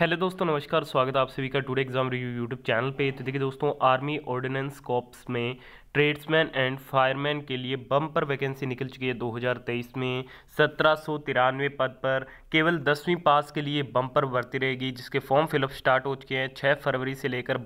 hello दोस्तों नमस्कार स्वागत है आप सभी का today exam review YouTube channel पे तो देखिए दोस्तों आर्मी ऑर्डिनेंस कॉप्स में ट्रेड्समैन एंड फायरमैन के लिए बम्पर वैकेंसी निकल चुकी है 2023 में सत्रह पद पर केवल दसवीं पास के लिए बम्पर भर्ती रहेगी जिसके फॉर्म फिलअप स्टार्ट हो चुके हैं 6 फरवरी से लेकर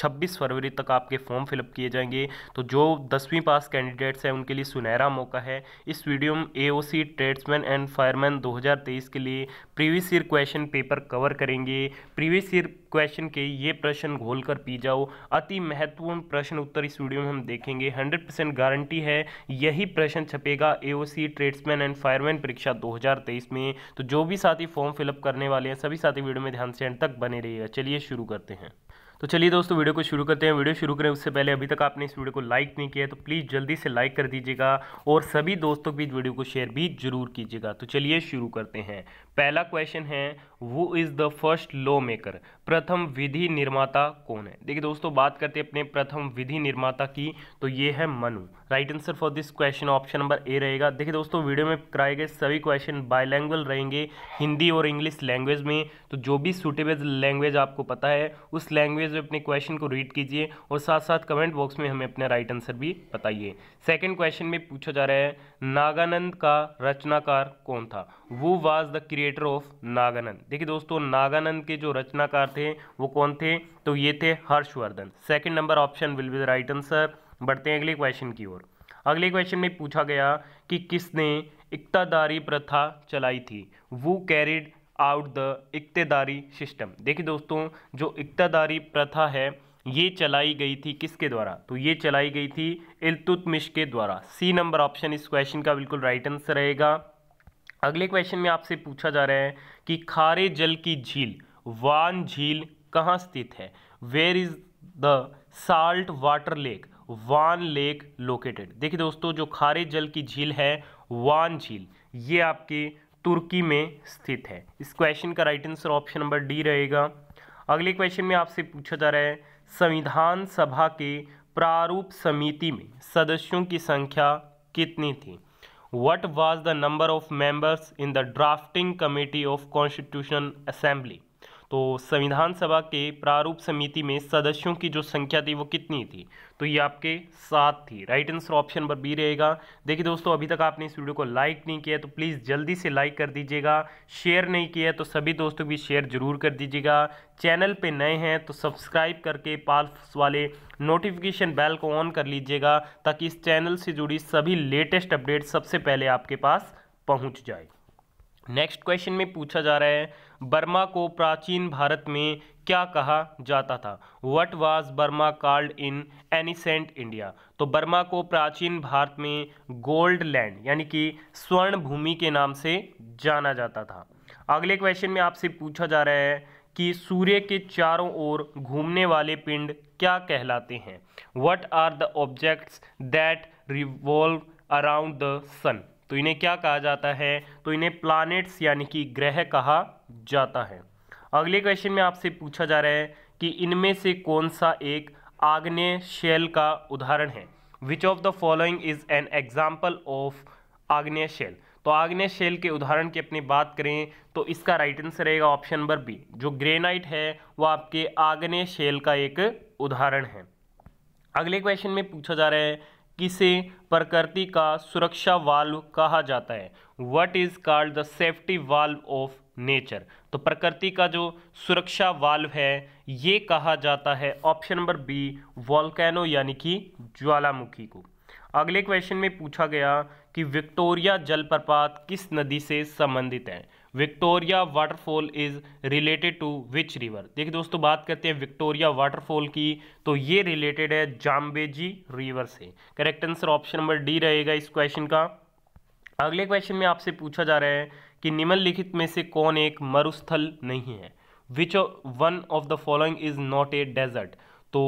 26 फरवरी तक आपके फॉर्म फिलअप किए जाएंगे तो जो दसवीं पास कैंडिडेट्स हैं उनके लिए सुनहरा मौका है इस वीडियो में एओसी ट्रेड्समैन एंड फायरमैन 2023 के लिए previous year question paper cover करेंगे प्रीवियस ईयर क्वेश्चन के ये प्रश्न घोल कर पी जाओ अति महत्वपूर्ण प्रश्न उत्तर इस वीडियो में हम देखेंगे 100% गारंटी है यही प्रश्न छपेगा एओसी ट्रेड्समैन एंड फायरमैन परीक्षा 2023 में तो जो भी साथी फॉर्म फिलअप करने वाले हैं सभी साथी वीडियो में ध्यान से एंड तक बने रहिएगा चलिए शुरू करते हैं तो चलिए दोस्तों वीडियो को शुरू करते हैं वीडियो शुरू करें उससे पहले अभी तक आपने इस वीडियो को लाइक नहीं किया तो प्लीज़ जल्दी से लाइक कर दीजिएगा और सभी दोस्तों के बीच वीडियो को शेयर भी जरूर कीजिएगा तो चलिए शुरू करते हैं पहला क्वेश्चन है who is the first lawmaker प्रथम विधि निर्माता कौन है देखिए दोस्तों बात करते हैं अपने प्रथम विधि निर्माता की तो ये है Manu right answer for this question option number A रहेगा देखिए दोस्तों वीडियो में कराए गए सभी क्वेश्चन बायलैंग्वेज रहेंगे हिंदी और इंग्लिश लैंग्वेज में तो जो भी सुटेबल लैंग्वेज आपको पता है उस लैंग्वेज जो अपने क्वेश्चन को रीड कीजिए और साथ साथ कमेंट बॉक्स में हमें अपना राइट आंसर भी बताइए सेकंड क्वेश्चन में पूछा जा रहा है नागानंद का रचनाकार कौन था who was the creator of Nagananda देखिए दोस्तों नागानंद के जो रचनाकार थे वो कौन थे तो ये थे Harshavardhana second number option will be the right answer बढ़ते हैं अगले क्वेश्चन की ओर अगले क्वेश्चन में पूछा गया कि किसने इकतादारी प्रथा चलाई थी वो कैरिड आउट द इकतेदारी सिस्टम देखिए दोस्तों जो इकतेदारी प्रथा है ये चलाई गई थी किसके द्वारा तो ये चलाई गई थी इलतुतमिश के द्वारा सी नंबर ऑप्शन इस क्वेश्चन का बिल्कुल राइट आंसर रहेगा अगले क्वेश्चन में आपसे पूछा जा रहा है कि खारे जल की झील वान झील कहाँ स्थित है where is the salt water lake Van lake located देखिए दोस्तों जो खारे जल की झील है वान झील ये आपके तुर्की में स्थित है इस क्वेश्चन का right answer option number D रहेगा अगले क्वेश्चन में आपसे पूछा जा रहा है संविधान सभा के प्रारूप समिति में सदस्यों की संख्या कितनी थी what was the number of members in the drafting committee of constitution assembly तो संविधान सभा के प्रारूप समिति में सदस्यों की जो संख्या थी वो कितनी थी तो ये आपके सात थी राइट आंसर ऑप्शन पर बी रहेगा देखिए दोस्तों अभी तक आपने इस वीडियो को लाइक नहीं किया तो प्लीज़ जल्दी से लाइक कर दीजिएगा शेयर नहीं किया तो सभी दोस्तों भी शेयर जरूर कर दीजिएगा चैनल पे नए हैं तो सब्सक्राइब करके पास वाले नोटिफिकेशन बेल को ऑन कर लीजिएगा ताकि इस चैनल से जुड़ी सभी लेटेस्ट अपडेट सबसे पहले आपके पास पहुँच जाए नेक्स्ट क्वेश्चन में पूछा जा रहा है बर्मा को प्राचीन भारत में क्या कहा जाता था what was Burma called in ancient India तो बर्मा को प्राचीन भारत में गोल्ड लैंड यानी कि स्वर्ण भूमि के नाम से जाना जाता था अगले क्वेश्चन में आपसे पूछा जा रहा है कि सूर्य के चारों ओर घूमने वाले पिंड क्या कहलाते हैं what are the objects that revolve around the sun तो इन्हें क्या कहा जाता है तो इन्हें प्लानिट्स यानी कि ग्रह कहा जाता है अगले क्वेश्चन में आपसे पूछा जा रहा है कि इनमें से कौन सा एक आग्नेय शैल का उदाहरण है which of the following is an example of आग्नेय शैल तो आग्नेय शैल के उदाहरण की अपनी बात करें तो इसका राइट आंसर रहेगा ऑप्शन नंबर बी जो ग्रेनाइट है वो आपके आग्नेय शैल का एक उदाहरण है अगले क्वेश्चन में पूछा जा रहा है किसे प्रकृति का सुरक्षा वाल्व कहा जाता है what is called the safety valve of nature तो प्रकृति का जो सुरक्षा वाल्व है ये कहा जाता है ऑप्शन नंबर बी वॉल्केनो यानी कि ज्वालामुखी को अगले क्वेश्चन में पूछा गया कि विक्टोरिया जलप्रपात किस नदी से संबंधित है Victoria waterfall is related to which river देखिए दोस्तों बात करते हैं विक्टोरिया वाटरफॉल की तो ये रिलेटेड है जाम्बेजी रिवर से correct answer option number D रहेगा इस क्वेश्चन का अगले क्वेश्चन में आपसे पूछा जा रहा है कि निम्नलिखित में से कौन एक मरुस्थल नहीं है which one of the following is not a desert तो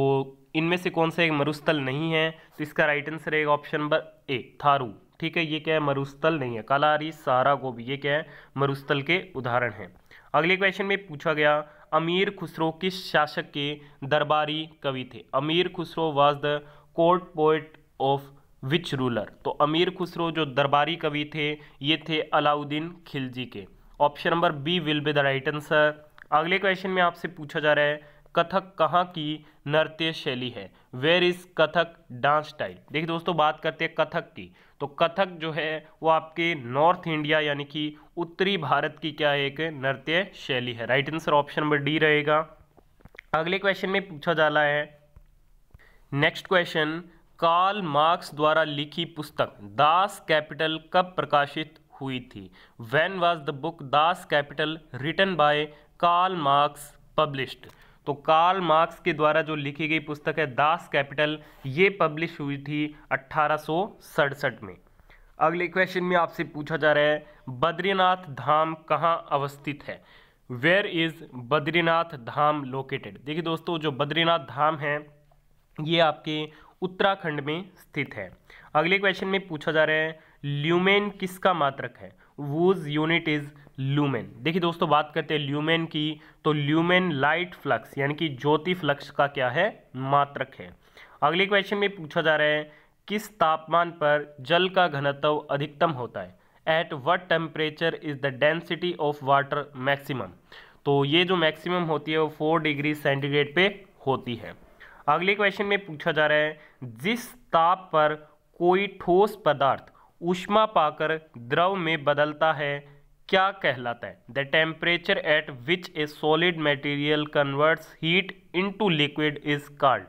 इनमें से कौन सा एक मरुस्थल नहीं है तो इसका राइट आंसर रहेगा ऑप्शन नंबर ए थारू ठीक है ये क्या है मरुस्थल नहीं है कालाहारी सारा गोभी ये क्या है मरुस्थल के उदाहरण हैं अगले क्वेश्चन में पूछा गया अमीर खुसरो किस शासक के दरबारी कवि थे Amir Khusro was the court poet of which ruler तो अमीर खुसरो जो दरबारी कवि थे ये थे अलाउद्दीन खिलजी के option number B will be the right answer अगले क्वेश्चन में आपसे पूछा जा रहा है कथक कहाँ की नृत्य शैली है where is Kathak dance style देखिए दोस्तों बात करते हैं कथक की तो कथक जो है वो आपके नॉर्थ इंडिया यानी कि उत्तरी भारत की क्या एक नृत्य शैली है right answer option number D रहेगा अगले क्वेश्चन में पूछा जा रहा है नेक्स्ट क्वेश्चन कार्ल मार्क्स द्वारा लिखी पुस्तक दास कैपिटल कब प्रकाशित हुई थी when was the book Das Kapital written by Karl Marx published तो कार्ल मार्क्स के द्वारा जो लिखी गई पुस्तक है दास कैपिटल ये पब्लिश हुई थी अट्ठारह में अगले क्वेश्चन में आपसे पूछा जा रहा है बद्रीनाथ धाम कहाँ अवस्थित है where is Badrinath Dham located देखिए दोस्तों जो बद्रीनाथ धाम है ये आपके उत्तराखंड में स्थित है अगले क्वेश्चन में पूछा जा रहा है ल्यूमेन किसका मात्रक है वूज यूनिट इज़ ल्यूमेन देखिए दोस्तों बात करते हैं ल्यूमेन की तो ल्यूमेन लाइट फ्लक्स यानी कि ज्योति फ्लक्स का क्या है मात्रक है अगले क्वेश्चन में पूछा जा रहा है किस तापमान पर जल का घनत्व अधिकतम होता है at what temperature is the density of water maximum तो ये जो मैक्सिमम होती है वो फोर डिग्री सेंटीग्रेड पे होती है अगले क्वेश्चन में पूछा जा रहा है जिस ताप पर कोई ठोस पदार्थ उष्मा पाकर द्रव में बदलता है क्या कहलाता है the temperature at which a solid material converts heat into liquid is called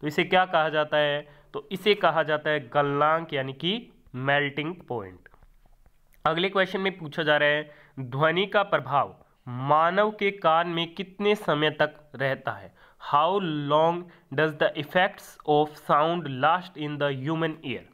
तो इसे क्या कहा जाता है तो इसे कहा जाता है गलनांक यानी कि मेल्टिंग पॉइंट अगले क्वेश्चन में पूछा जा रहा है ध्वनि का प्रभाव मानव के कान में कितने समय तक रहता है how long does the effects of sound last in the human ear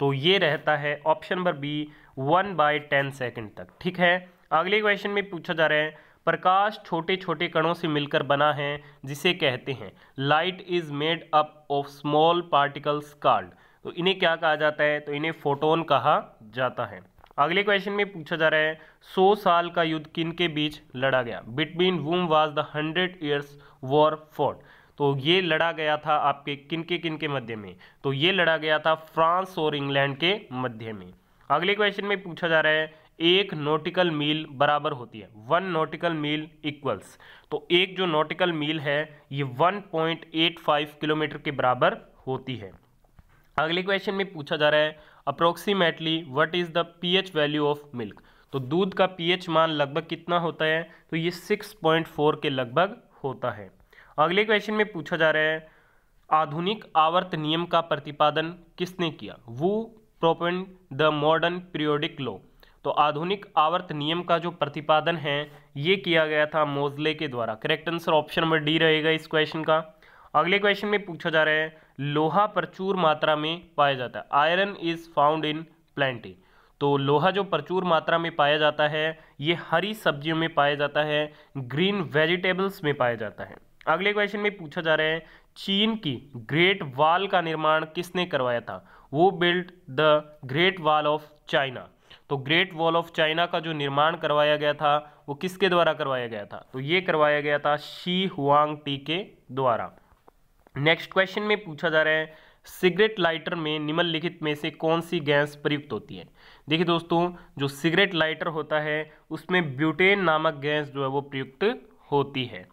तो ये रहता है option number B one by ten second तक ठीक है अगले क्वेश्चन में पूछा जा रहा है प्रकाश छोटे छोटे कणों से मिलकर बना है जिसे कहते हैं light is made up of small particles called तो इन्हें क्या कहा जाता है तो इन्हें फोटोन कहा जाता है अगले क्वेश्चन में पूछा जा रहा है सौ साल का युद्ध किन के बीच लड़ा गया between whom was the hundred years war fought तो ये लड़ा गया था आपके किन के किन के मध्य में तो ये लड़ा गया था फ्रांस और इंग्लैंड के मध्य में अगले क्वेश्चन में पूछा जा रहा है एक नोटिकल मील बराबर होती है वन नोटिकल मील इक्वल्स तो एक जो नोटिकल मील है ये 1.85 किलोमीटर के बराबर होती है अगले क्वेश्चन में पूछा जा रहा है approximately what is the pH value of milk तो दूध का पीएच मान लगभग कितना होता है तो ये 6.4 के लगभग होता है अगले क्वेश्चन में पूछा जा रहा है आधुनिक आवर्त नियम का प्रतिपादन किसने किया who propounded the modern periodic law तो आधुनिक आवर्त नियम का जो प्रतिपादन है ये किया गया था मोजले के द्वारा correct answer option number D रहेगा इस क्वेश्चन का अगले क्वेश्चन में पूछा जा रहा है लोहा प्रचुर मात्रा में पाया जाता है iron is found in plants तो लोहा जो प्रचुर मात्रा में पाया जाता है ये हरी सब्जियों में पाया जाता है ग्रीन वेजिटेबल्स में पाया जाता है अगले क्वेश्चन में पूछा जा रहा है चीन की ग्रेट वाल का निर्माण किसने करवाया था who built the Great Wall of China तो ग्रेट वॉल ऑफ चाइना का जो निर्माण करवाया गया था वो किसके द्वारा करवाया गया था तो ये करवाया गया था शी हुआंग टी के द्वारा नेक्स्ट क्वेश्चन में पूछा जा रहा है सिगरेट लाइटर में निम्नलिखित में से कौन सी गैस प्रयुक्त होती है देखिए दोस्तों जो सिगरेट लाइटर होता है उसमें ब्यूटेन नामक गैस जो है वो प्रयुक्त होती है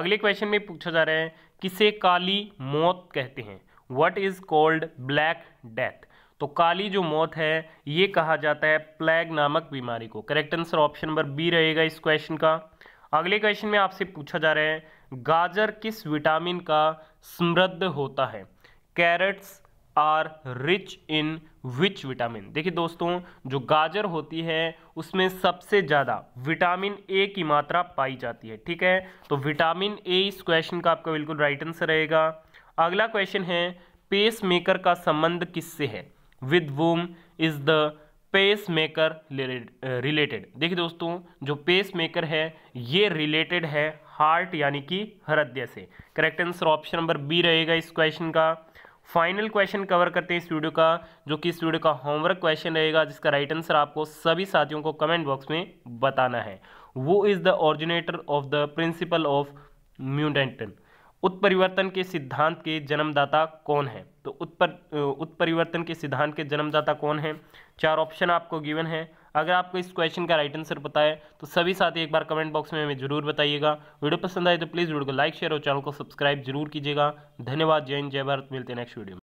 अगले क्वेश्चन में पूछा जा रहा है किसे काली मौत कहते हैं what is called Black Death तो काली जो मौत है ये कहा जाता है प्लेग नामक बीमारी को correct answer option number B रहेगा इस क्वेश्चन का अगले क्वेश्चन में आपसे पूछा जा रहा है गाजर किस विटामिन का समृद्ध होता है carrots are rich in which vitamin देखिए दोस्तों जो गाजर होती है उसमें सबसे ज़्यादा विटामिन ए की मात्रा पाई जाती है ठीक है तो विटामिन ए इस क्वेश्चन का आपका बिल्कुल राइट आंसर रहेगा अगला क्वेश्चन है पेस मेकर का संबंध किससे है with whom is the pacemaker related देखिए दोस्तों जो पेस मेकर है ये रिलेटेड है हार्ट यानी कि हृदय से correct answer option number B रहेगा इस क्वेश्चन का फाइनल क्वेश्चन कवर करते हैं इस वीडियो का जो कि इस वीडियो का होमवर्क क्वेश्चन रहेगा जिसका राइट आंसर आपको सभी साथियों को कमेंट बॉक्स में बताना है who is the originator of the principle of mutation उत्परिवर्तन के सिद्धांत के जन्मदाता कौन है तो उत्पर उत्परिवर्तन के सिद्धांत के जन्मदाता कौन है चार ऑप्शन आपको गिवन है अगर आपको इस क्वेश्चन का राइट आंसर पता है तो सभी साथी एक बार कमेंट बॉक्स में हमें जरूर बताइएगा वीडियो पसंद आए तो प्लीज़ वीडियो को लाइक शेयर और चैनल को सब्सक्राइब जरूर कीजिएगा धन्यवाद जय हिंद जय भारत मिलते हैं नेक्स्ट वीडियो में